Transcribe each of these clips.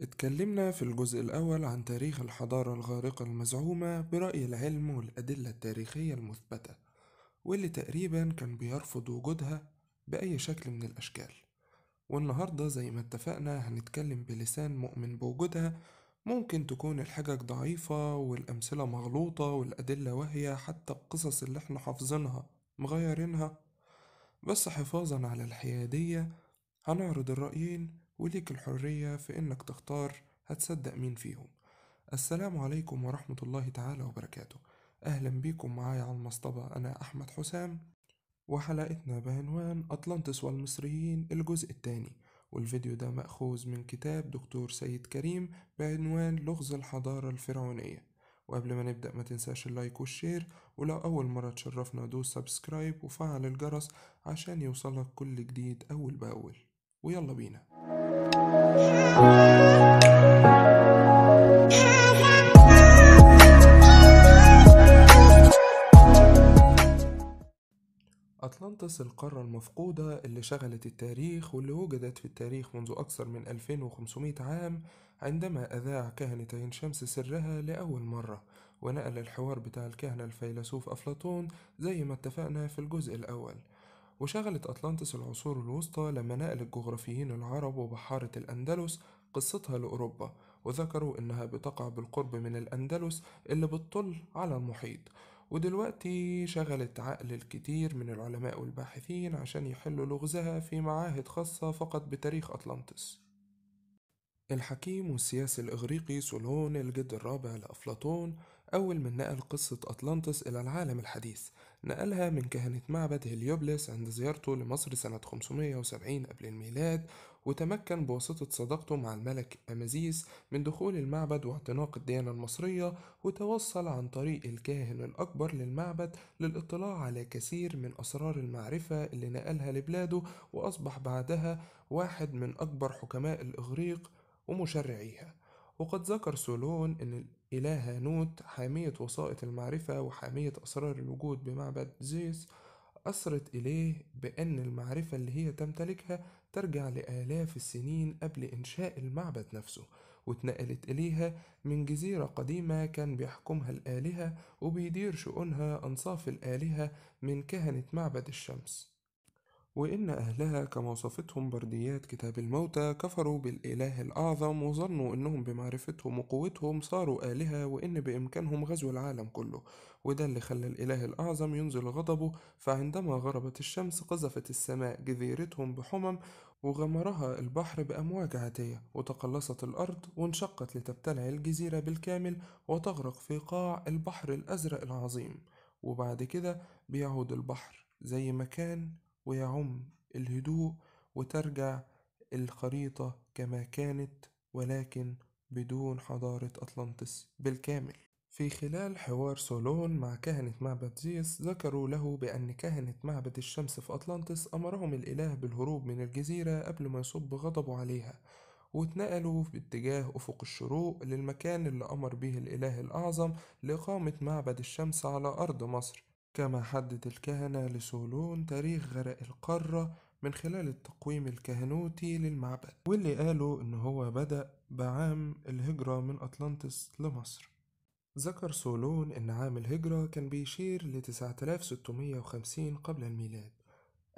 اتكلمنا في الجزء الأول عن تاريخ الحضارة الغارقة المزعومة برأي العلم والأدلة التاريخية المثبتة واللي تقريبا كان بيرفض وجودها بأي شكل من الأشكال والنهاردة زي ما اتفقنا هنتكلم بلسان مؤمن بوجودها ممكن تكون الحجج ضعيفة والأمثلة مغلوطة والأدلة واهية حتى القصص اللي احنا حافظينها مغيرينها بس حفاظا على الحيادية هنعرض الرأيين وليك الحرية في إنك تختار هتصدق مين فيهم السلام عليكم ورحمة الله تعالى وبركاته أهلا بيكم معايا على المصطبة أنا أحمد حسام وحلقتنا بعنوان أطلانتس والمصريين الجزء الثاني والفيديو ده مأخوذ من كتاب دكتور سيد كريم بعنوان لغز الحضارة الفرعونية وقبل ما نبدأ ما تنساش اللايك والشير ولو أول مرة تشرفنا دوس سبسكرايب وفعل الجرس عشان يوصلك كل جديد أول بأول ويلا بينا أطلانتس القارة المفقودة اللي شغلت التاريخ واللي وجدت في التاريخ منذ أكثر من 2500 عام عندما أذاع كهنة عين شمس سرها لأول مرة ونقل الحوار بتاع الكهنة الفيلسوف أفلاطون زي ما اتفقنا في الجزء الأول وشغلت أطلانتس العصور الوسطى لما نقل الجغرافيين العرب وبحارة الأندلس قصتها لأوروبا وذكروا إنها بتقع بالقرب من الأندلس اللي بتطل على المحيط ودلوقتي شغلت عقل الكتير من العلماء والباحثين عشان يحلوا لغزها في معاهد خاصة فقط بتاريخ أطلانتس الحكيم والسياسي الإغريقي سولون الجد الرابع لأفلاطون أول من نقل قصة أطلانتس إلى العالم الحديث نقلها من كهنة معبد هليوبلس عند زيارته لمصر سنة 570 قبل الميلاد وتمكن بواسطة صداقته مع الملك أمازيس من دخول المعبد واعتناق الديانة المصرية وتوصل عن طريق الكاهن الأكبر للمعبد للإطلاع على كثير من أسرار المعرفة اللي نقلها لبلاده وأصبح بعدها واحد من أكبر حكماء الإغريق ومشرعيها وقد ذكر سولون أن إله نوت حامية وسائط المعرفة وحامية أسرار الوجود بمعبد زيس أسرت إليه بأن المعرفة اللي هي تمتلكها ترجع لآلاف السنين قبل إنشاء المعبد نفسه واتنقلت إليها من جزيرة قديمة كان بيحكمها الآلهة وبيدير شؤونها أنصاف الآلهة من كهنة معبد الشمس وإن أهلها كما وصفتهم برديات كتاب الموتى كفروا بالإله الأعظم وظنوا إنهم بمعرفتهم وقوتهم صاروا آلهة وإن بإمكانهم غزو العالم كله وده اللي خلى الإله الأعظم ينزل غضبه فعندما غربت الشمس قذفت السماء جزيرتهم بحمم وغمرها البحر بأمواج عاتية وتقلصت الأرض وانشقت لتبتلع الجزيرة بالكامل وتغرق في قاع البحر الأزرق العظيم وبعد كده بيعود البحر زي ما كان ويعم الهدوء وترجع الخريطة كما كانت ولكن بدون حضارة أطلانتس بالكامل في خلال حوار سولون مع كهنة معبد زيس ذكروا له بأن كهنة معبد الشمس في أطلانتس أمرهم الإله بالهروب من الجزيرة قبل ما يصب غضبه عليها واتنقلوا باتجاه أفق الشروق للمكان اللي أمر به الإله الأعظم لإقامة معبد الشمس على أرض مصر كما حدد الكهنة لسولون تاريخ غرق القارة من خلال التقويم الكهنوتي للمعبد واللي قالوا إن هو بدأ بعام الهجرة من أطلانتس لمصر ذكر سولون إن عام الهجرة كان بيشير ل 9650 قبل الميلاد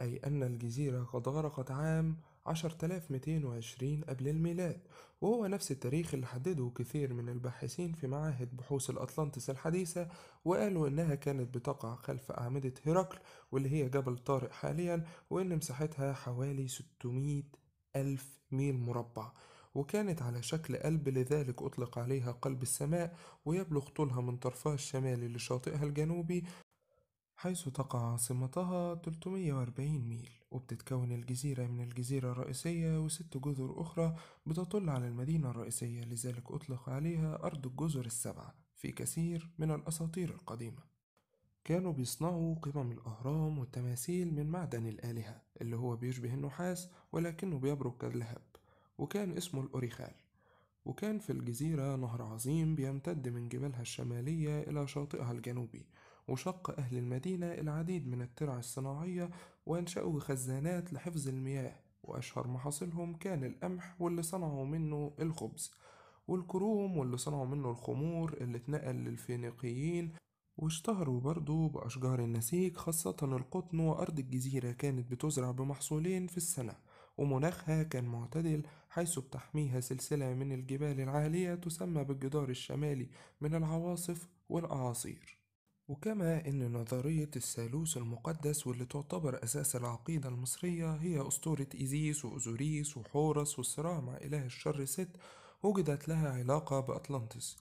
أي أن الجزيرة قد غرقت عام 10220 قبل الميلاد وهو نفس التاريخ اللي حدده كثير من الباحثين في معاهد بحوث الأطلنطس الحديثة وقالوا إنها كانت بتقع خلف أعمدة هرقل واللي هي جبل طارق حاليا وإن مساحتها حوالي 600 ألف ميل مربع وكانت على شكل قلب لذلك أطلق عليها قلب السماء ويبلغ طولها من طرفها الشمالي لشاطئها الجنوبي حيث تقع عاصمتها 340 ميل وبتتكون الجزيرة من الجزيرة الرئيسية وست جزر أخرى بتطل على المدينة الرئيسية لذلك أطلق عليها أرض الجزر السبعة في كثير من الأساطير القديمة كانوا بيصنعوا قمم الأهرام والتماثيل من معدن الآلهة اللي هو بيشبه النحاس ولكنه بيبرق كالذهب وكان اسمه الأوريخال وكان في الجزيرة نهر عظيم بيمتد من جبالها الشمالية إلى شاطئها الجنوبي وشق أهل المدينة العديد من الترع الصناعية وأنشأوا خزانات لحفظ المياه وأشهر محاصيلهم كان القمح واللي صنعوا منه الخبز والكروم واللي صنعوا منه الخمور اللي اتنقل للفينيقيين واشتهروا برضو بأشجار النسيج خاصة القطن وأرض الجزيرة كانت بتزرع بمحصولين في السنة ومناخها كان معتدل حيث بتحميها سلسلة من الجبال العالية تسمى بالجدار الشمالي من العواصف والأعاصير وكما أن نظرية الثالوث المقدس واللي تعتبر أساس العقيدة المصرية هي أسطورة إيزيس وأوزوريس وحورس والصراع مع إله الشر ست وجدت لها علاقة بأطلانتس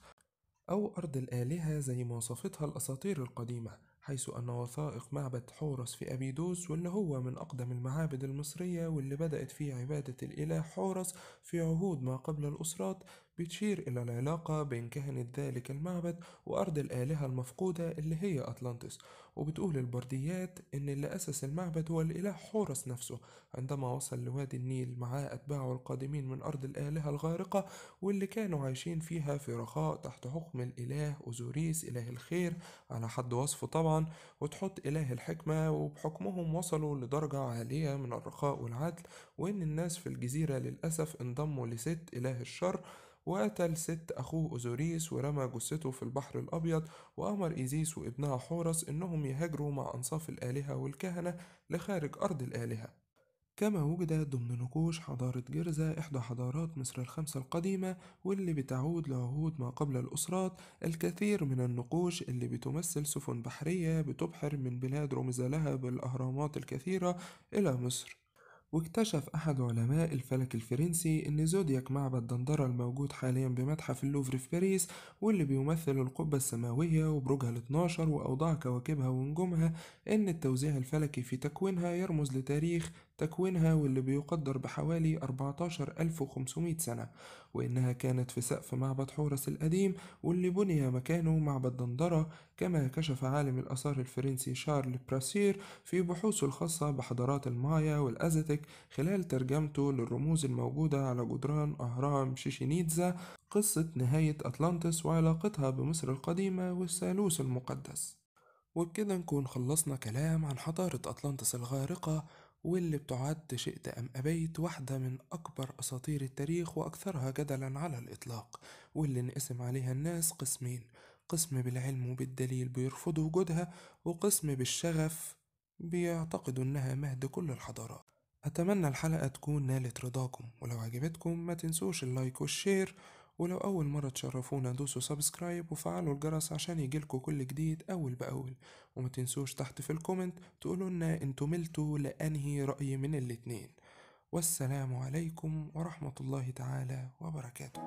أو أرض الآلهة زي ما وصفتها الأساطير القديمة حيث أن وثائق معبد حورس في أبيدوس واللي هو من أقدم المعابد المصرية واللي بدأت فيه عبادة الإله حورس في عهود ما قبل الأسرات بتشير إلى العلاقة بين كهنة ذلك المعبد وأرض الآلهة المفقودة اللي هي أطلانتس وبتقول البرديات إن اللي أسس المعبد هو الإله حورس نفسه عندما وصل لوادي النيل مع أتباعه القادمين من أرض الآلهة الغارقة واللي كانوا عايشين فيها في رخاء تحت حكم الإله أوزوريس إله الخير على حد وصفه طبعا وتحط إله الحكمة وبحكمهم وصلوا لدرجة عالية من الرخاء والعدل وإن الناس في الجزيرة للأسف انضموا لست إله الشر وقتل الست أخوه أوزوريس ورمى جثته في البحر الأبيض وأمر إيزيس وابنها حورس إنهم يهاجروا مع أنصاف الآلهة والكهنة لخارج أرض الآلهة كما وجد ضمن نقوش حضارة جرزة إحدى حضارات مصر الخمسة القديمة واللي بتعود لعهود ما قبل الأسرات الكثير من النقوش اللي بتمثل سفن بحرية بتبحر من بلاد رمز لها بالأهرامات الكثيرة إلى مصر واكتشف أحد علماء الفلك الفرنسي أن زودياك معبد دندرة الموجود حاليا بمتحف اللوفر في باريس واللي بيمثل القبة السماوية وبرجها الاتناشر وأوضاع كواكبها ونجومها أن التوزيع الفلكي في تكوينها يرمز لتاريخ تكوينها واللي بيقدر بحوالي 14500 سنة وإنها كانت في سقف معبد حورس القديم واللي بني مكانه معبد دندرة كما كشف عالم الآثار الفرنسي شارل براسير في بحوثه الخاصة بحضارات المايا والأزتك خلال ترجمته للرموز الموجودة على جدران أهرام شيشينيتزا قصة نهاية أطلانتس وعلاقتها بمصر القديمة والثالوث المقدس وبكده نكون خلصنا كلام عن حضارة أطلانتس الغارقة واللي بتعد شئت أم أبيت واحدة من أكبر أساطير التاريخ وأكثرها جدلا على الإطلاق واللي نقسم عليها الناس قسمين قسم بالعلم وبالدليل بيرفضوا وجودها وقسم بالشغف بيعتقدوا إنها مهد كل الحضارات أتمنى الحلقة تكون نالت رضاكم ولو عجبتكم ما تنسوش اللايك والشير ولو أول مرة تشرفونا دوسوا سبسكرايب وفعلوا الجرس عشان يجيلكوا كل جديد أول بأول وما تنسوش تحت في الكومنت تقولولنا انتوا ملتوا لأنهي رأي من الاتنين والسلام عليكم ورحمة الله تعالى وبركاته